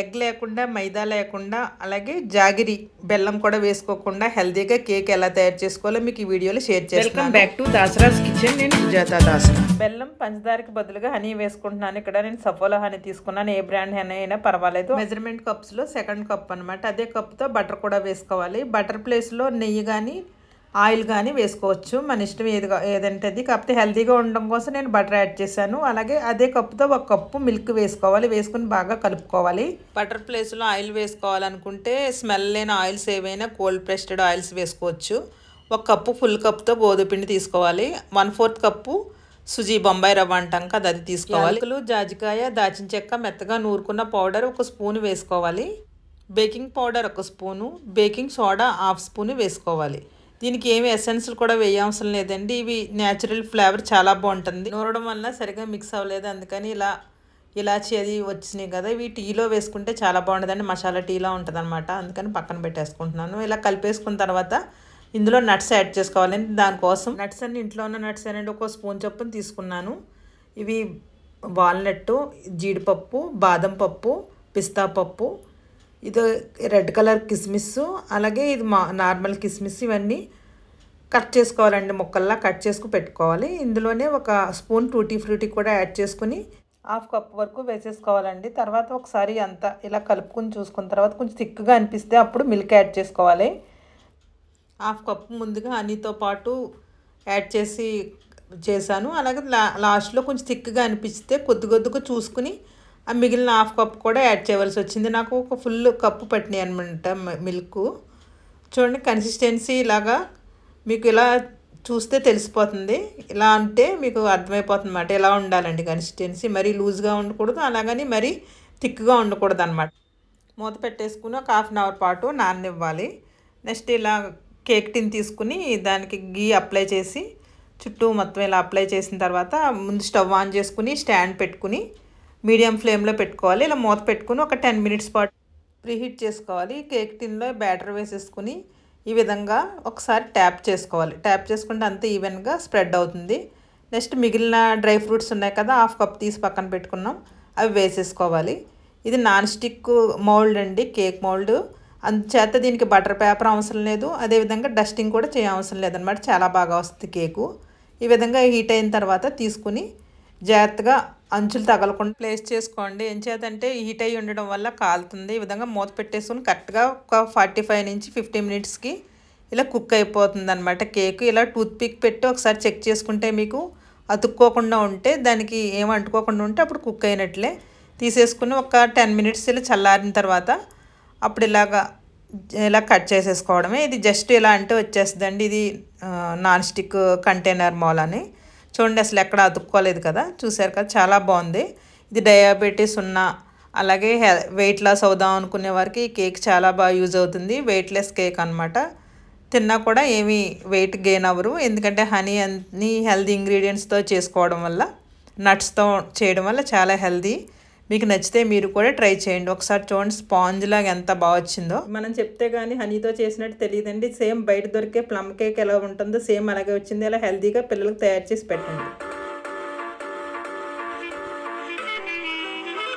egg లేకుండా మైదా లేకుండా అలాగే జాగిరి బెల్లం కూడా వేసుకోకుండా హెల్తీగా కేక్ ఎలా తయారు చేసుకోవాలో మీకు ఈ వీడియోలో షేర్ చేస్తాను బ్యాక్ టు దాసరాజ్ కిచెన్ నేను సుజాత దాసరా బెల్లం పంచదారికి బదులుగా హనీ వేసుకుంటున్నాను ఇక్కడ నేను సఫోలా హనీ తీసుకున్నాను ఏ బ్రాండ్ హనీ అయినా పర్వాలేదు మెజర్మెంట్ కప్స్లో సెకండ్ కప్ అనమాట అదే కప్తో బటర్ కూడా వేసుకోవాలి బటర్ ప్లేస్లో నెయ్యి కానీ ఆయిల్ కానీ వేసుకోవచ్చు మన ఇష్టం ఏది ఏదంటది కాకపోతే హెల్తీగా ఉండడం కోసం నేను బటర్ యాడ్ చేశాను అలాగే అదే కప్పుతో ఒక కప్పు మిల్క్ వేసుకోవాలి వేసుకుని బాగా కలుపుకోవాలి బటర్ ప్లేస్లో ఆయిల్ వేసుకోవాలనుకుంటే స్మెల్ లేని ఆయిల్స్ ఏవైనా కోల్డ్ ప్రెస్టెడ్ ఆయిల్స్ వేసుకోవచ్చు ఒక కప్పు ఫుల్ కప్తో గోధుమపిండి తీసుకోవాలి one fourth cup suji Bombay రవ్వ అంటాం కదా అది తీసుకోవాలి జాజికాయ దాచిన చెక్క మెత్తగా నూరుకున్న పౌడర్ ఒక స్పూన్ వేసుకోవాలి బేకింగ్ పౌడర్ ఒక spoon baking soda half spoon వేసుకోవాలి దీనికి ఏమి ఎసెన్స్లు కూడా వేయవసరం లేదండి ఇవి న్యాచురల్ ఫ్లేవర్ చాలా బాగుంటుంది నూరడం వల్ల సరిగ్గా మిక్స్ అవ్వలేదు అందుకని ఇలా ఇలాచి అది వచ్చినాయి కదా ఇవి టీలో వేసుకుంటే చాలా బాగుంటుందండి మసాలా టీలో ఉంటుంది అనమాట అందుకని పక్కన పెట్టేసుకుంటున్నాను ఇలా కలిపేసుకున్న తర్వాత ఇందులో నట్స్ యాడ్ చేసుకోవాలండి దానికోసం నట్స్ అన్ని ఇంట్లో ఉన్న నట్స్ అనేది ఒక స్పూన్ చొప్పున తీసుకున్నాను ఇవి వాల్నట్టు జీడిపప్పు బాదం పప్పు పిస్తా పప్పు ఇది రెడ్ కలర్ కిస్మిస్ అలాగే ఇది మా నార్మల్ కిస్మిస్ ఇవన్నీ కట్ చేసుకోవాలండి ముక్కల్లా కట్ చేసుకు పెట్టుకోవాలి ఇందులోనే ఒక స్పూన్ టూటీ ఫ్రూటీ కూడా యాడ్ చేసుకుని హాఫ్ కప్ వరకు వేసేసుకోవాలండి తర్వాత ఒకసారి అంతా ఇలా కలుపుకుని చూసుకున్న తర్వాత కొంచెం థిక్గా అనిపిస్తే అప్పుడు మిల్క్ యాడ్ చేసుకోవాలి హాఫ్ కప్ ముందుగా హనీతో పాటు యాడ్ చేసి చేశాను అలాగే లా లాస్ట్లో కొంచెం థిక్గా అనిపిస్తే కొద్ది కొద్దిగా చూసుకుని ఆ మిగిలిన హాఫ్ కప్ కూడా యాడ్ చేయవలసి వచ్చింది నాకు ఒక ఫుల్ కప్పు పట్టినాయి అనమాట మిల్క్ చూడండి కన్సిస్టెన్సీ ఇలాగా మీకు ఇలా చూస్తే తెలిసిపోతుంది ఇలా అంటే మీకు అర్థమైపోతుంది అన్నమాట ఎలా ఉండాలండి కన్సిస్టెన్సీ మరీ లూజ్గా ఉండకూడదు అలాగని మరీ థిక్గా ఉండకూడదు అనమాట మూత పెట్టేసుకుని ఒక హాఫ్ అన్ అవర్ పాటు ఇవ్వాలి నెక్స్ట్ ఇలా కేక్ టిన్ తీసుకుని దానికి గీ అప్లై చేసి చుట్టూ మొత్తం ఇలా అప్లై చేసిన తర్వాత ముందు స్టవ్ ఆన్ చేసుకుని స్టాండ్ పెట్టుకుని మీడియం ఫ్లేమ్లో పెట్టుకోవాలి ఇలా మూత పెట్టుకుని ఒక టెన్ మినిట్స్ పాటు ప్రీహీట్ చేసుకోవాలి కేక్ టిన్లో బ్యాటర్ వేసేసుకుని ఈ విధంగా ఒకసారి ట్యాప్ చేసుకోవాలి ట్యాప్ చేసుకుంటే అంత ఈవెన్గా స్ప్రెడ్ అవుతుంది నెక్స్ట్ మిగిలిన డ్రై ఫ్రూట్స్ ఉన్నాయి కదా హాఫ్ కప్ తీసి పక్కన పెట్టుకున్నాం అవి వేసేసుకోవాలి ఇది నాన్ స్టిక్ మౌల్డ్ అండి కేక్ మౌల్డ్ అందుచేత దీనికి బటర్ పేపర్ అవసరం లేదు అదేవిధంగా డస్టింగ్ కూడా చేయవసరం లేదనమాట చాలా బాగా వస్తుంది కేకు ఈ విధంగా హీట్ అయిన తర్వాత తీసుకుని జాగ్రత్తగా అంచులు తగలకుండా ప్లేస్ చేసుకోండి ఏం చేద్దంటే హీట్ అయ్యి ఉండడం వల్ల కాలుతుంది ఈ విధంగా మూత పెట్టేసుకుని కరెక్ట్గా ఒక ఫార్టీ ఫైవ్ నుంచి ఫిఫ్టీ మినిట్స్కి ఇలా కుక్ అయిపోతుంది అనమాట కేక్ ఇలా టూత్ పిక్ పెట్టి ఒకసారి చెక్ చేసుకుంటే మీకు అతుక్కోకుండా ఉంటే దానికి ఏం అంటుకోకుండా ఉంటే అప్పుడు కుక్ అయినట్లే తీసేసుకుని ఒక టెన్ మినిట్స్ ఇలా చల్లారిన తర్వాత అప్పుడు ఇలాగా ఇలా కట్ చేసేసుకోవడమే ఇది జస్ట్ ఇలా అంటే వచ్చేస్తుందండి ఇది నాన్ స్టిక్ కంటైనర్ మాల్ అని చూడండి అసలు ఎక్కడ అతుక్కోలేదు కదా చూసారు కదా చాలా బాగుంది ఇది డయాబెటీస్ ఉన్న అలాగే వెయిట్ లాస్ అవుదాం అనుకునే వారికి ఈ కేక్ చాలా బాగా యూజ్ అవుతుంది వెయిట్లెస్ కేక్ అనమాట తిన్నా కూడా ఏమీ వెయిట్ గెయిన్ అవ్వరు ఎందుకంటే హనీ అన్ని హెల్దీ ఇంగ్రీడియంట్స్తో చేసుకోవడం వల్ల నట్స్తో చేయడం వల్ల చాలా హెల్దీ మీకు నచ్చితే మీరు కూడా ట్రై చేయండి ఒకసారి చూడండి స్పాంజ్ లాగా ఎంత బాగా వచ్చిందో మనం చెప్తే కానీ హనీతో చేసినట్టు తెలియదండి సేమ్ బయట దొరికే ప్లమ్ కేక్ ఎలా ఉంటుందో సేమ్ అలాగే వచ్చింది ఇలా హెల్తీగా పిల్లలకు తయారు చేసి పెట్టండి